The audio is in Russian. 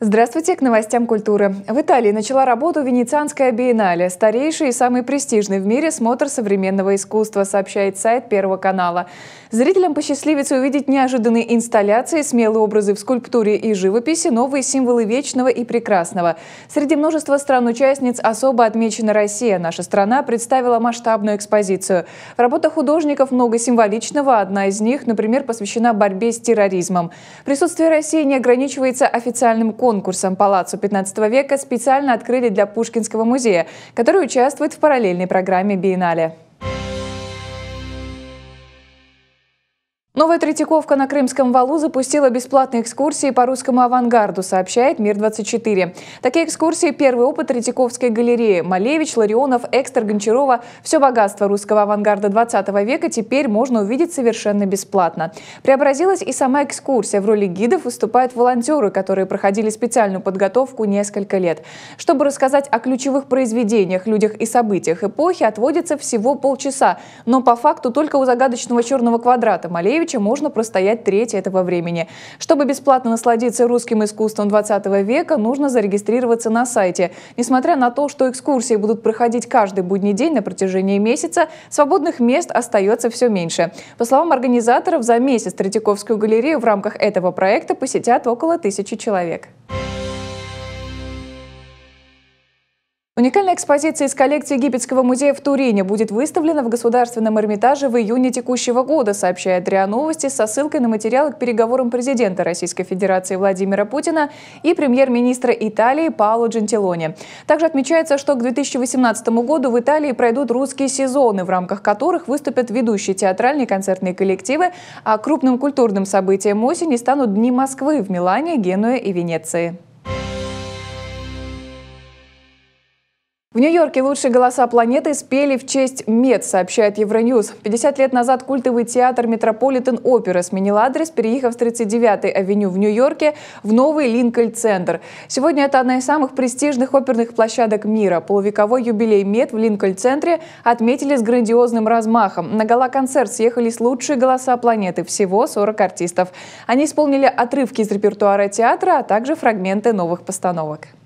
Здравствуйте, к новостям культуры. В Италии начала работу Венецианская биеннале, старейший и самый престижный в мире смотр современного искусства, сообщает сайт Первого канала. Зрителям посчастливится увидеть неожиданные инсталляции, смелые образы в скульптуре и живописи, новые символы вечного и прекрасного. Среди множества стран-участниц особо отмечена Россия. Наша страна представила масштабную экспозицию. В работах художников много символичного, одна из них, например, посвящена борьбе с терроризмом. Присутствие России не ограничивается официальным конкурсом конкурсом Палацу 15 века специально открыли для Пушкинского музея, который участвует в параллельной программе биеннале. Новая Третьяковка на Крымском валу запустила бесплатные экскурсии по русскому авангарду, сообщает «Мир-24». Такие экскурсии – первый опыт Третьяковской галереи. Малевич, Ларионов, Экстер, Гончарова – все богатство русского авангарда 20 века теперь можно увидеть совершенно бесплатно. Преобразилась и сама экскурсия. В роли гидов выступают волонтеры, которые проходили специальную подготовку несколько лет. Чтобы рассказать о ключевых произведениях, людях и событиях эпохи, отводится всего полчаса. Но по факту только у загадочного черного квадрата Малевич чем можно простоять треть этого времени. Чтобы бесплатно насладиться русским искусством 20 века, нужно зарегистрироваться на сайте. Несмотря на то, что экскурсии будут проходить каждый будний день на протяжении месяца, свободных мест остается все меньше. По словам организаторов, за месяц Третьяковскую галерею в рамках этого проекта посетят около тысячи человек. Уникальная экспозиция из коллекции Египетского музея в Турине будет выставлена в Государственном Эрмитаже в июне текущего года, сообщает РИА Новости со ссылкой на материалы к переговорам президента Российской Федерации Владимира Путина и премьер-министра Италии Паоло Джентилони. Также отмечается, что к 2018 году в Италии пройдут русские сезоны, в рамках которых выступят ведущие театральные и концертные коллективы, а крупным культурным событием осени станут Дни Москвы в Милане, Генуе и Венеции. В Нью-Йорке лучшие голоса планеты спели в честь МЕД, сообщает Евроньюз. 50 лет назад культовый театр Метрополитен Опера сменил адрес, переехав с 39-й авеню в Нью-Йорке в новый Линкольн-центр. Сегодня это одна из самых престижных оперных площадок мира. Полувековой юбилей МЕД в Линкольн-центре отметили с грандиозным размахом. На гала-концерт съехались лучшие голоса планеты, всего 40 артистов. Они исполнили отрывки из репертуара театра, а также фрагменты новых постановок.